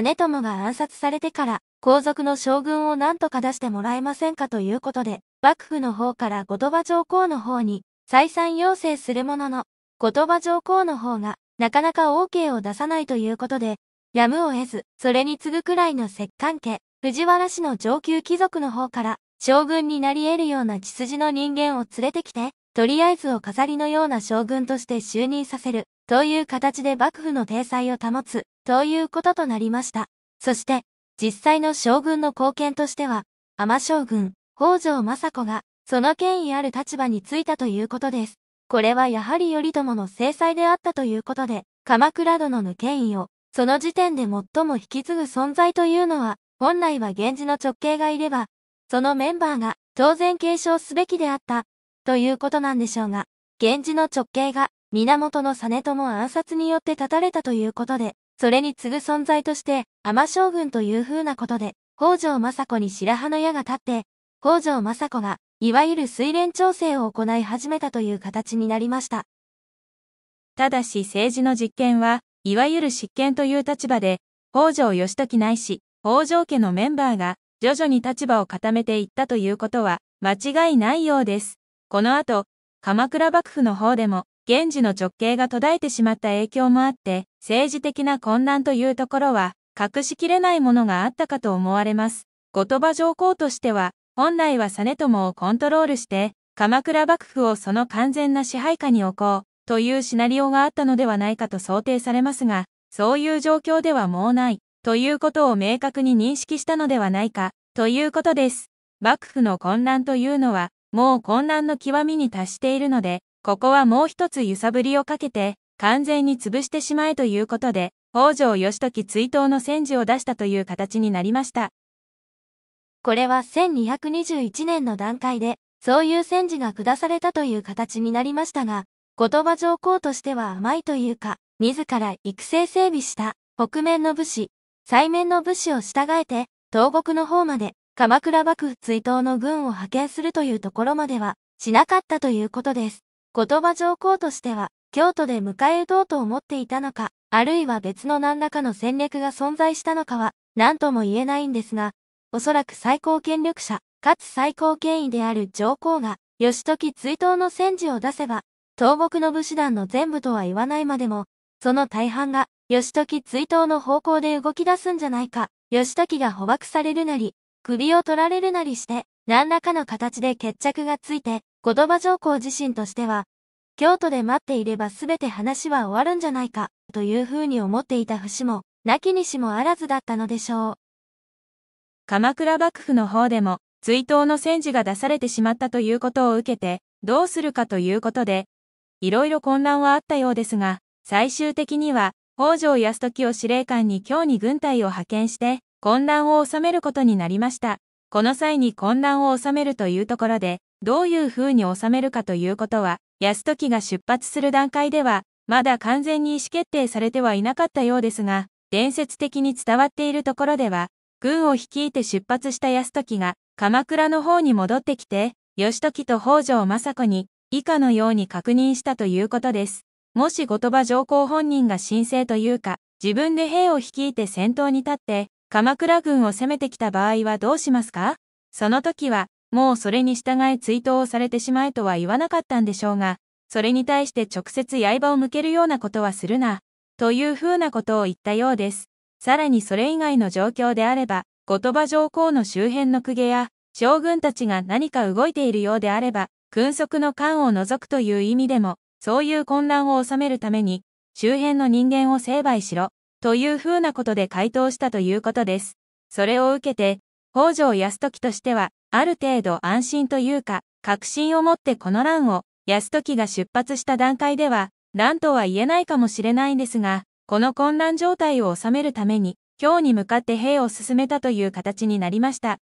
実朝が暗殺されてから、皇族の将軍を何とか出してもらえませんかということで、幕府の方から後鳥羽上皇の方に再三要請するものの、後鳥羽上皇の方がなかなか OK を出さないということで、やむを得ず、それに次ぐくらいの摂関家、藤原氏の上級貴族の方から、将軍になり得るような血筋の人間を連れてきて、とりあえずを飾りのような将軍として就任させる、という形で幕府の体裁を保つ、ということとなりました。そして、実際の将軍の貢献としては、天将軍、北条政子が、その権威ある立場についたということです。これはやはり頼朝の制裁であったということで、鎌倉殿の権威を、その時点で最も引き継ぐ存在というのは、本来は源氏の直系がいれば、そのメンバーが当然継承すべきであった、ということなんでしょうが、源氏の直系が源実朝暗殺によって断たれたということで、それに次ぐ存在として、天将軍という風なことで、北条政子に白羽の矢が立って、北条政子が、いわゆる水連調整を行い始めたという形になりました。ただし政治の実権は、いわゆる執権という立場で、北条義時ないし、北条家のメンバーが、徐々に立場を固めていったということは、間違いないようです。この後、鎌倉幕府の方でも、現時の直径が途絶えてしまった影響もあって、政治的な混乱というところは、隠しきれないものがあったかと思われます。後鳥羽上皇としては、本来は実朝をコントロールして、鎌倉幕府をその完全な支配下に置こう、というシナリオがあったのではないかと想定されますが、そういう状況ではもうない、ということを明確に認識したのではないか、ということです。幕府の混乱というのは、もう混乱の極みに達しているので、ここはもう一つ揺さぶりをかけて、完全に潰してしまえということで、北条義時追悼の戦時を出したという形になりました。これは1221年の段階で、そういう戦時が下されたという形になりましたが、言葉上皇としては甘いというか、自ら育成整備した北面の武士、西面の武士を従えて、東国の方まで鎌倉幕府追悼の軍を派遣するというところまではしなかったということです。言葉上皇としては、京都で迎え撃とうと思っていたのか、あるいは別の何らかの戦略が存在したのかは、何とも言えないんですが、おそらく最高権力者、かつ最高権威である上皇が、義時追悼の戦時を出せば、東北の武士団の全部とは言わないまでも、その大半が、義時追悼の方向で動き出すんじゃないか、義時が捕獲されるなり、首を取られるなりして、何らかの形で決着がついて、後鳥羽上皇自身としては、京都で待っていれば全て話は終わるんじゃないか、というふうに思っていた節も、なきにしもあらずだったのでしょう。鎌倉幕府の方でも、追悼の戦時が出されてしまったということを受けて、どうするかということで、いろいろ混乱はあったようですが、最終的には、北条康時を司令官に京に軍隊を派遣して、混乱を収めることになりました。この際に混乱を収めるというところで、どういう風に収めるかということは、泰時が出発する段階では、まだ完全に意思決定されてはいなかったようですが、伝説的に伝わっているところでは、軍を率いて出発した泰時が、鎌倉の方に戻ってきて、義時と北条政子に、以下のように確認したということです。もし後鳥羽上皇本人が申請というか、自分で兵を率いて先頭に立って、鎌倉軍を攻めてきた場合はどうしますかその時は、もうそれに従い追悼をされてしまえとは言わなかったんでしょうが、それに対して直接刃を向けるようなことはするな、というふうなことを言ったようです。さらにそれ以外の状況であれば、後鳥羽上皇の周辺の公家や、将軍たちが何か動いているようであれば、君側の官を除くという意味でも、そういう混乱を収めるために、周辺の人間を成敗しろ、というふうなことで回答したということです。それを受けて、北条泰時としては、ある程度安心というか、確信を持ってこの乱を、泰時が出発した段階では、乱とは言えないかもしれないんですが、この混乱状態を収めるために、京に向かって兵を進めたという形になりました。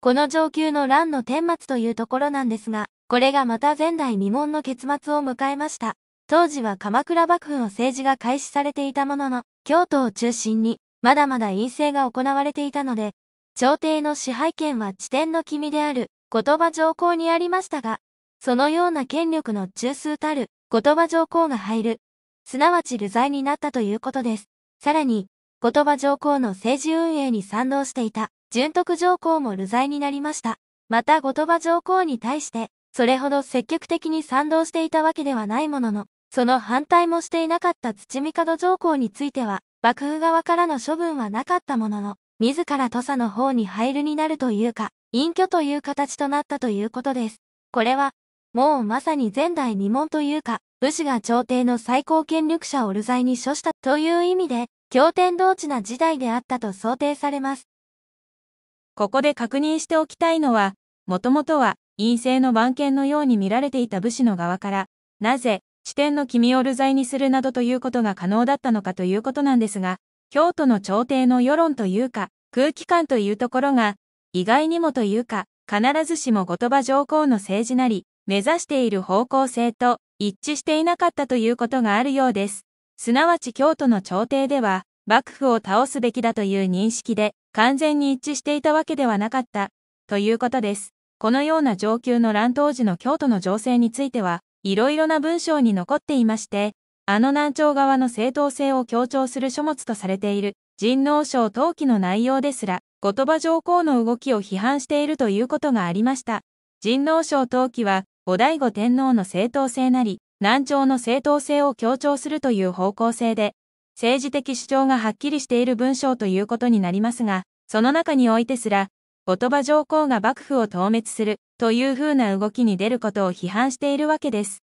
この上級の乱の顛末というところなんですが、これがまた前代未聞の結末を迎えました。当時は鎌倉幕府の政治が開始されていたものの、京都を中心に、まだまだ陰性が行われていたので、朝廷の支配権は地点の君である、言葉上皇にありましたが、そのような権力の中枢たる、言葉上皇が入る、すなわち流罪になったということです。さらに、言葉上皇の政治運営に賛同していた、純徳上皇も流罪になりました。また言葉上皇に対して、それほど積極的に賛同していたわけではないものの、その反対もしていなかった土門上皇については、幕府側からの処分はなかったものの、自ら土佐の方に入るになるというか、隠居という形となったということです。これは、もうまさに前代未聞というか、武士が朝廷の最高権力者を流罪に処したという意味で、経典同地な時代であったと想定されます。ここで確認しておきたいのは、もともとは陰性の番犬のように見られていた武士の側から、なぜ、地点の君を流罪にするなどということが可能だったのかということなんですが、京都の朝廷の世論というか、空気感というところが、意外にもというか、必ずしも後鳥羽上皇の政治なり、目指している方向性と一致していなかったということがあるようです。すなわち京都の朝廷では、幕府を倒すべきだという認識で、完全に一致していたわけではなかった、ということです。このような上級の乱闘時の京都の情勢については、いろいろな文章に残っていまして、あの南朝側の正当性を強調する書物とされている、人王省陶器の内容ですら、後鳥羽上皇の動きを批判しているということがありました。人王省陶器は、後醍醐天皇の正当性なり、南朝の正当性を強調するという方向性で、政治的主張がはっきりしている文章ということになりますが、その中においてすら、後鳥羽上皇が幕府を討滅するという風な動きに出ることを批判しているわけです。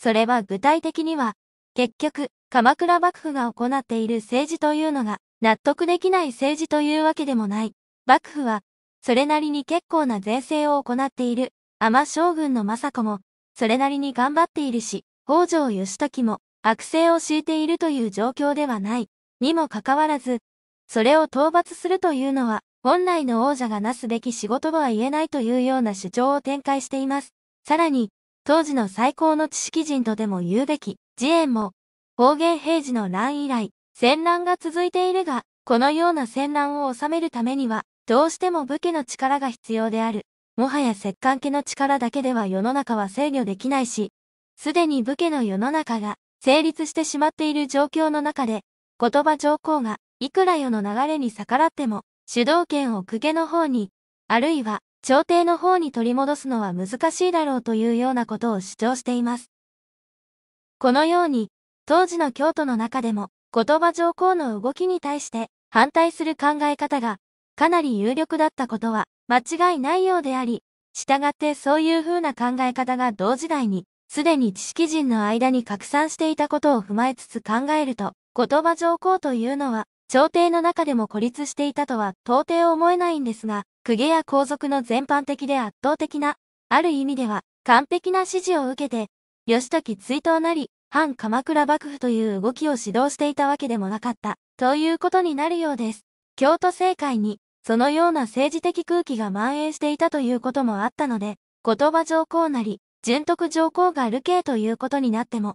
それは具体的には、結局、鎌倉幕府が行っている政治というのが、納得できない政治というわけでもない。幕府は、それなりに結構な税制を行っている。天将軍の政子も、それなりに頑張っているし、北条義時も、悪性を敷いているという状況ではない。にもかかわらず、それを討伐するというのは、本来の王者がなすべき仕事とは言えないというような主張を展開しています。さらに、当時の最高の知識人とでも言うべき、自演も、方言平時の乱以来、戦乱が続いているが、このような戦乱を収めるためには、どうしても武家の力が必要である。もはや摂関家の力だけでは世の中は制御できないし、すでに武家の世の中が成立してしまっている状況の中で、言葉上皇が、いくら世の流れに逆らっても、主導権を公家の方に、あるいは、朝廷の方に取り戻すのは難しいだろうというようなことを主張しています。このように、当時の京都の中でも、言葉上皇の動きに対して反対する考え方がかなり有力だったことは間違いないようであり、従ってそういう風な考え方が同時代にすでに知識人の間に拡散していたことを踏まえつつ考えると、言葉上皇というのは朝廷の中でも孤立していたとは到底思えないんですが、公家や皇族の全般的で圧倒的な、ある意味では完璧な支持を受けて、義時追悼なり、反鎌倉幕府という動きを指導していたわけでもなかった、ということになるようです。京都政界に、そのような政治的空気が蔓延していたということもあったので、言葉上皇なり、順徳上皇が流刑ということになっても、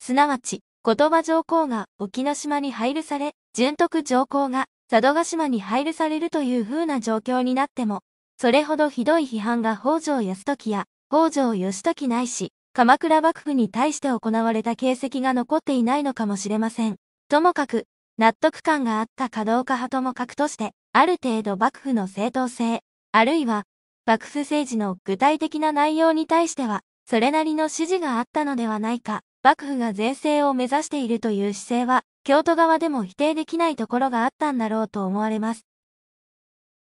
すなわち、言葉上皇が沖ノ島に配慮され、順徳上皇が佐渡島に配慮されるという風な状況になっても、それほどひどい批判が北条泰時や北条義時ないし、鎌倉幕府に対して行われた形跡が残っていないのかもしれません。ともかく、納得感があったかどうか派ともくとして、ある程度幕府の正当性、あるいは、幕府政治の具体的な内容に対しては、それなりの指示があったのではないか、幕府が税制を目指しているという姿勢は、京都側でも否定できないところがあったんだろうと思われます。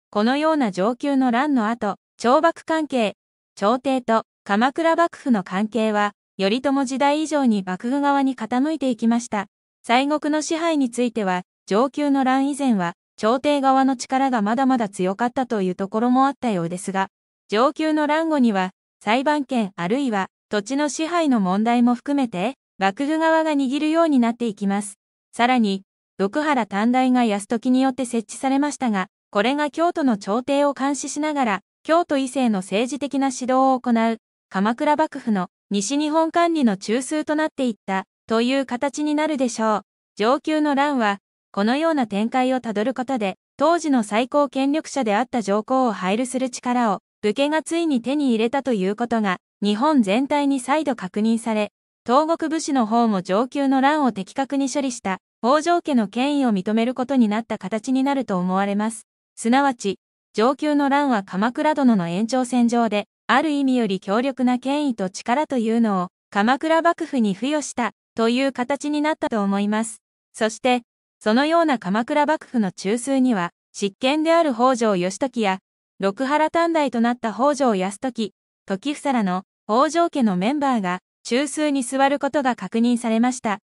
このような上級の乱の後、懲罰関係、朝廷と鎌倉幕府の関係は、頼朝時代以上に幕府側に傾いていきました。西国の支配については、上級の乱以前は、朝廷側の力がまだまだ強かったというところもあったようですが、上級の乱後には、裁判権あるいは土地の支配の問題も含めて、幕府側が握るようになっていきます。さらに、六原短大が安時によって設置されましたが、これが京都の朝廷を監視しながら、京都異性の政治的な指導を行う、鎌倉幕府の西日本管理の中枢となっていった、という形になるでしょう。上級の乱は、このような展開をたどることで、当時の最高権力者であった上皇を配慮する力を、武家がついに手に入れたということが、日本全体に再度確認され、東国武士の方も上級の乱を的確に処理した北条家の権威を認めることになった形になると思われます。すなわち、上級の乱は鎌倉殿の延長線上で、ある意味より強力な権威と力というのを鎌倉幕府に付与したという形になったと思います。そして、そのような鎌倉幕府の中枢には、執権である北条義時や、六原短大となった北条康時、時房らの北条家のメンバーが中枢に座ることが確認されました。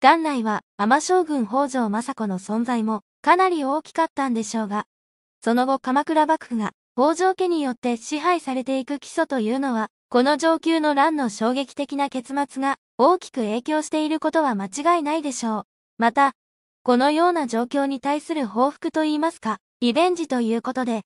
元来は天将軍北条政子の存在もかなり大きかったんでしょうが、その後鎌倉幕府が北条家によって支配されていく基礎というのは、この上級の乱の衝撃的な結末が大きく影響していることは間違いないでしょう。また、このような状況に対する報復といいますか、リベンジということで、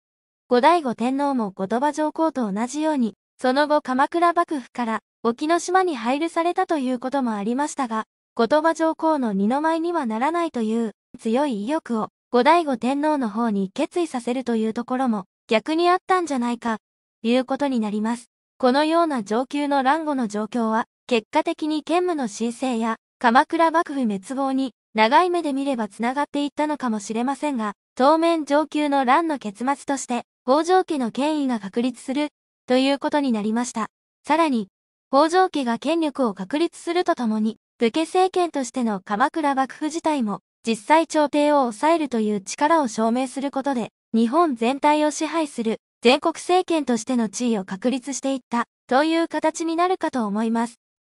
後醍醐天皇も後鳥羽上皇と同じように、その後鎌倉幕府から沖の島に配慮されたということもありましたが、言葉上皇の二の舞にはならないという強い意欲を後醍醐天皇の方に決意させるというところも逆にあったんじゃないか、いうことになります。このような上級の乱語の状況は、結果的に兼務の申請や鎌倉幕府滅亡に長い目で見れば繋がっていったのかもしれませんが、当面上級の乱の結末として、北条家の権威が確立する、ということになりました。さらに、北条家が権力を確立するとともに、武家政権としての鎌倉幕府自体も、実際朝廷を抑えるという力を証明することで、日本全体を支配する全国政権としての地位を確立していった、という形になるかと思います。